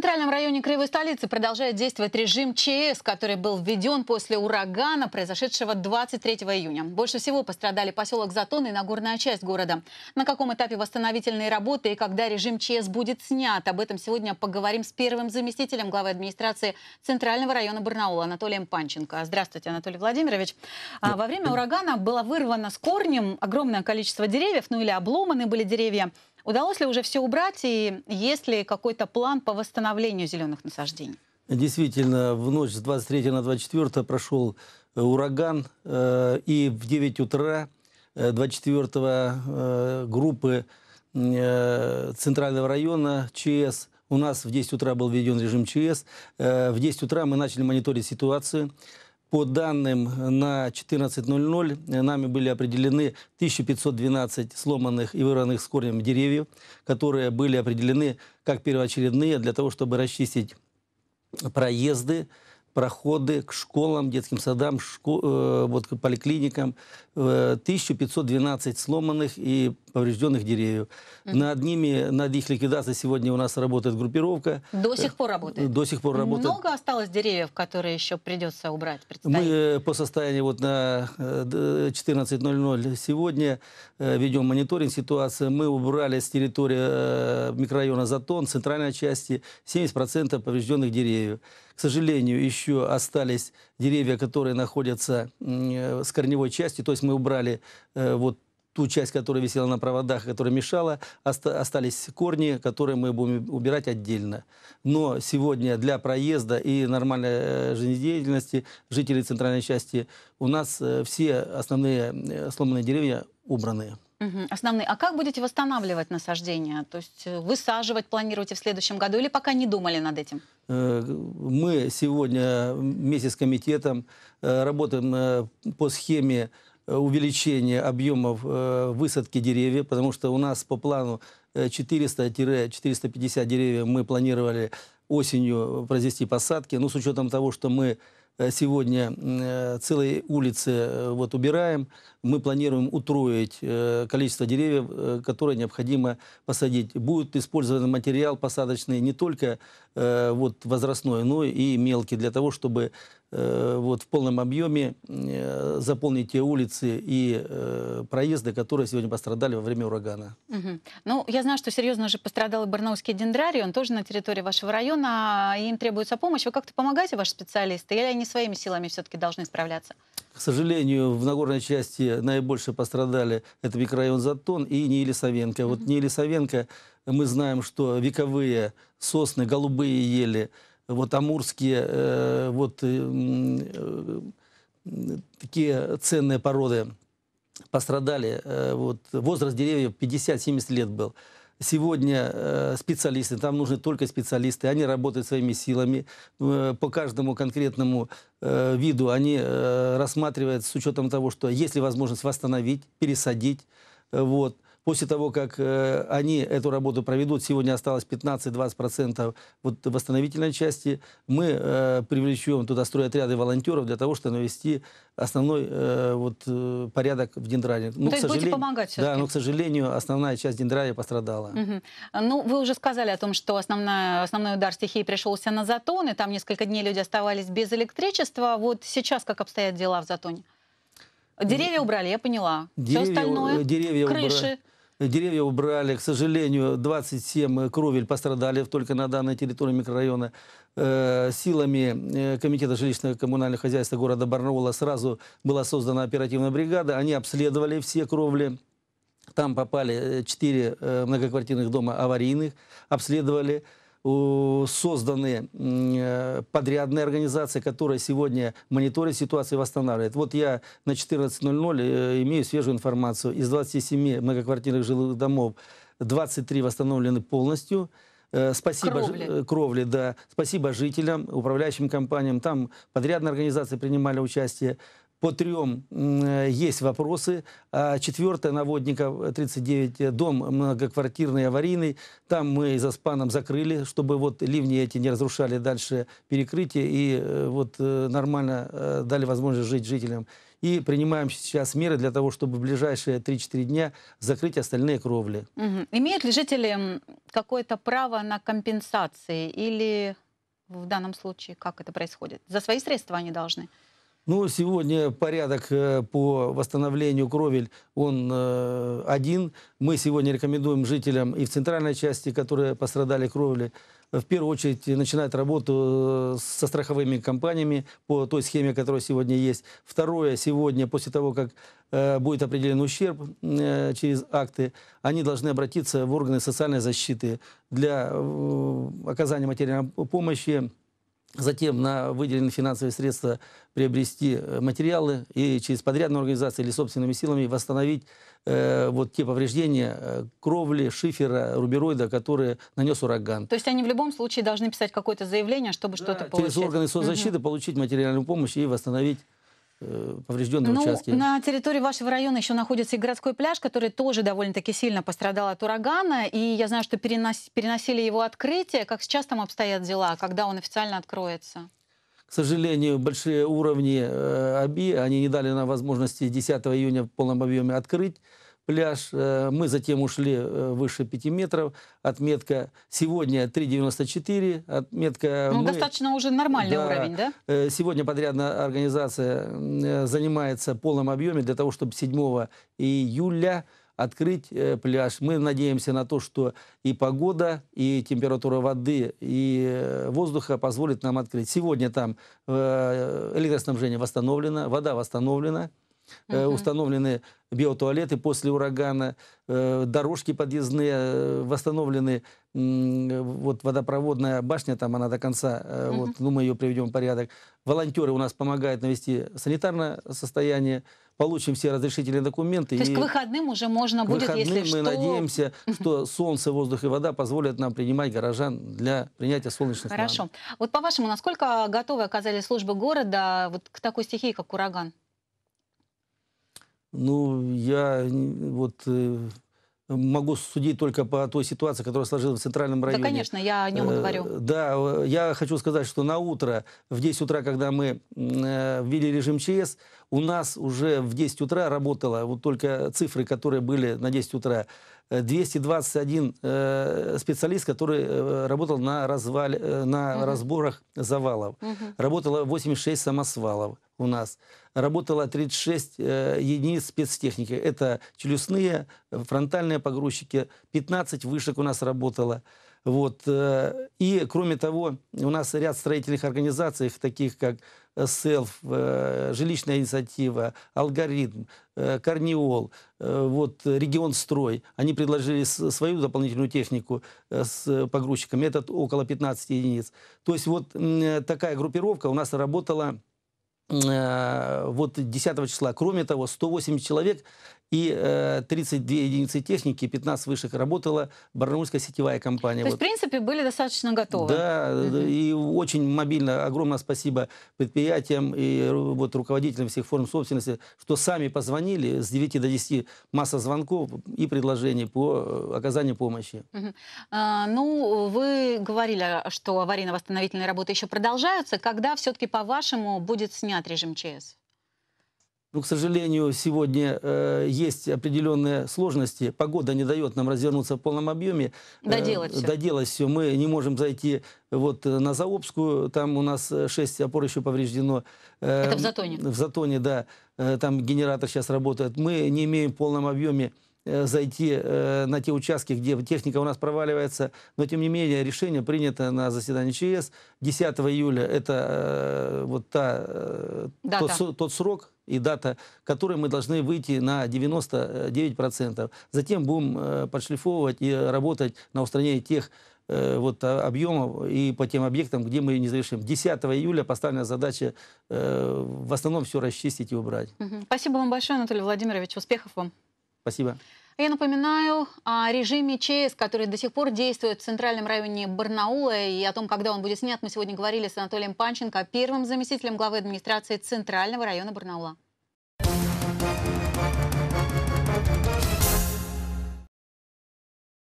центральном районе Краевой столицы продолжает действовать режим ЧС, который был введен после урагана, произошедшего 23 июня. Больше всего пострадали поселок Затон и Нагорная часть города. На каком этапе восстановительные работы и когда режим ЧС будет снят, об этом сегодня поговорим с первым заместителем главы администрации Центрального района Барнаула Анатолием Панченко. Здравствуйте, Анатолий Владимирович. А, во время урагана было вырвано с корнем огромное количество деревьев, ну или обломаны были деревья. Удалось ли уже все убрать и есть ли какой-то план по восстановлению зеленых насаждений? Действительно, в ночь с 23 на 24 прошел э, ураган, э, и в 9 утра 24 э, группы Центрального района ЧС у нас в 10 утра был введен режим ЧС. В 10 утра мы начали мониторить ситуацию. По данным на 14.00 э, нами были определены 1512 сломанных и вырванных с корнем деревьев, которые были определены как первоочередные для того, чтобы расчистить проезды, проходы к школам, детским садам, шко, э, вот, к поликлиникам. Э, 1512 сломанных и поврежденных деревьев. Mm -hmm. Над ними, над их ликвидацией сегодня у нас работает группировка. До сих пор работает? Э, до сих пор работает. Много осталось деревьев, которые еще придется убрать? Предстоит? Мы э, по состоянию вот на 14.00 э, сегодня ведем мониторинг ситуации. Мы убрали с территории микрорайона Затон, центральной части, 70% поврежденных деревьев к сожалению, еще остались деревья, которые находятся э, с корневой части. То есть мы убрали э, вот ту часть, которая висела на проводах, которая мешала, остались корни, которые мы будем убирать отдельно. Но сегодня для проезда и нормальной э, жизнедеятельности жителей центральной части у нас все основные сломанные деревья убраны основные. А как будете восстанавливать насаждения? То есть э, высаживать планируете в следующем году или пока не думали над этим? Э, мы сегодня вместе с комитетом э, работаем по схеме увеличения объемов высадки деревьев, потому что у нас по плану 400-450 деревьев мы планировали осенью произвести посадки. Но ну, с учетом того, что мы сегодня целые улицы вот убираем, мы планируем утроить э, количество деревьев, э, которые необходимо посадить. Будет использован материал посадочный не только э, вот, возрастной, но и мелкий, для того, чтобы вот, в полном объеме заполнить те улицы и проезды, которые сегодня пострадали во время урагана. Угу. Ну, я знаю, что серьезно же пострадал и барнаульский дендрарий, он тоже на территории вашего района, и им требуется помощь. Вы как-то помогаете, ваши специалисты, или они своими силами все-таки должны справляться? К сожалению, в Нагорной части наибольше пострадали, это микрорайон Затон и Нилисавенко. Вот Нилисавенко, мы знаем, что вековые сосны, голубые ели, вот амурские, э, вот э, э, такие ценные породы пострадали. вот возраст деревьев 50-70 лет был. Сегодня э, специалисты, там нужны только специалисты, они работают своими силами. Э, по каждому конкретному э, виду они рассматривают с учетом того, что есть ли возможность восстановить, пересадить. Вот. После того, как э, они эту работу проведут, сегодня осталось 15-20% вот восстановительной части, мы э, привлечем туда стройотряды волонтеров для того, чтобы навести основной э, вот, порядок в дендрале. Ну, ну, то есть будете помогать Да, но, к сожалению, основная часть дендралия пострадала. Угу. Ну, вы уже сказали о том, что основная, основной удар стихии пришелся на Затон, и там несколько дней люди оставались без электричества. Вот сейчас как обстоят дела в Затоне? Деревья убрали, я поняла. Деревья, Все остальное, деревья крыши. Убрали деревья убрали. К сожалению, 27 э, кровель пострадали только на данной территории микрорайона. Э, силами э, Комитета жилищно-коммунального хозяйства города Барнаула сразу была создана оперативная бригада. Они обследовали все кровли. Там попали 4 многоквартирных дома аварийных, обследовали созданы э, подрядные организации, которые сегодня мониторят ситуацию и восстанавливают. Вот я на 14.00 э, имею свежую информацию. Из 27 многоквартирных жилых домов 23 восстановлены полностью. Э, спасибо кровли. кровли, да. Спасибо жителям, управляющим компаниям. Там подрядные организации принимали участие по трем э, есть вопросы. А Четвертая наводника 39, э, э, дом многоквартирный, аварийный. Там мы из Аспаном закрыли, чтобы вот ливни эти не разрушали дальше перекрытие. И вот нормально дали возможность жить жителям. И принимаем сейчас меры для того, чтобы в ближайшие 3-4 дня закрыть остальные кровли. Угу. Имеют ли жители какое-то право на компенсации или в данном случае как это происходит? За свои средства они должны? Ну, сегодня порядок э, по восстановлению кровель, он э, один. Мы сегодня рекомендуем жителям и в центральной части, которые пострадали кровли, в первую очередь начинать работу э, со страховыми компаниями по той схеме, которая сегодня есть. Второе, сегодня, после того, как будет определен ущерб через акты, они должны обратиться в органы социальной защиты для оказания материальной помощи, затем на выделенные финансовые средства приобрести э, материалы и через подрядную организацию или собственными силами восстановить э, вот те повреждения э, кровли, шифера, рубероида, которые нанес ураган. То есть они в любом случае должны писать какое-то заявление, чтобы да, что-то получить? Через органы соцзащиты угу. получить материальную помощь и восстановить Э, поврежденные ну, участки. На территории вашего района еще находится и городской пляж, который тоже довольно-таки сильно пострадал от урагана. И я знаю, что перенос, переносили его открытие. Как сейчас там обстоят дела, когда он официально откроется? К сожалению, большие уровни ОБИ, э, они не дали нам возможности 10 июня в полном объеме открыть пляж. Э, мы затем ушли э, выше 5 метров. Отметка сегодня 3,94. Отметка... Ну, мы... достаточно уже нормальный да, уровень, да? Э, сегодня подрядная организация занимается полным объеме для того, чтобы 7 июля открыть пляж. Мы надеемся на то, что и погода, и температура воды, и воздуха позволит нам открыть. Сегодня там электроснабжение восстановлено, вода восстановлена э, установлены биотуалеты после урагана, э, дорожки подъездные э, восстановлены, вот водопроводная башня там, она до конца, э, вот, ну мы ее приведем в порядок. Волонтеры у нас помогают навести санитарное состояние, получим все разрешительные документы. То есть и к выходным уже можно будет, выходным если мы что... надеемся, что солнце, воздух и вода позволят нам принимать горожан для принятия солнечных Хорошо. Ванн. Вот по-вашему, насколько готовы оказались службы города вот к такой стихии, как ураган? Ну, я вот э, могу судить только по той ситуации, которая сложилась в центральном районе. Да, конечно, я о нем э, говорю. Да, э, я хочу сказать, что на утро, в 10 утра, когда мы ввели режим ЧС, у нас уже в 10 утра работало, вот только цифры, которые были на 10 утра, 221 э, специалист, который э, работал на, развале, э, на угу. разборах завалов. Угу. Работало 86 самосвалов у нас работало 36 э, единиц спецтехники. Это челюстные, фронтальные погрузчики, 15 вышек у нас работало. Вот. Э, и, кроме того, у нас ряд строительных организаций, таких как э, СЭЛФ, э, жилищная инициатива, алгоритм, Корнеол, вот, регион строй. Они предложили свою дополнительную технику с погрузчиками. Это около 15 единиц. То есть вот такая группировка у нас работала Э, вот 10 числа. Кроме того, 180 человек и э, 32 единицы техники, 15 высших работала барнаульская сетевая компания. То есть, в принципе, были достаточно готовы. Да, угу. и очень мобильно. Огромное спасибо предприятиям и вот руководителям всех форм собственности, что сами позвонили с 9 до 10 масса звонков и предложений по э, оказанию помощи. Угу. А, ну, вы говорили, что аварийно-восстановительные работы еще продолжаются. Когда все-таки, по-вашему, будет снят режим ЧС? Но, ну, к сожалению, сегодня э, есть определенные сложности. Погода не дает нам развернуться в полном объеме. Э, доделать э, все. Доделать все. Мы не можем зайти э, вот э, на Заобскую. Там у нас 6 опор еще повреждено. Э, Это в Затоне? В Затоне, да. Э, там генератор сейчас работает. Мы не имеем в полном объеме зайти э, на те участки, где техника у нас проваливается. Но, тем не менее, решение принято на заседании ЧС. 10 июля – это э, вот та, э, да, тот, да. тот срок, и дата, которой мы должны выйти на 99%. Затем будем э, подшлифовывать и работать на устранении тех э, вот, а, объемов и по тем объектам, где мы не завершим. 10 июля поставлена задача э, в основном все расчистить и убрать. Спасибо вам большое, Анатолий Владимирович. Успехов вам. Спасибо. Я напоминаю о режиме ЧС, который до сих пор действует в центральном районе Барнаула, и о том, когда он будет снят, мы сегодня говорили с Анатолием Панченко, первым заместителем главы администрации центрального района Барнаула.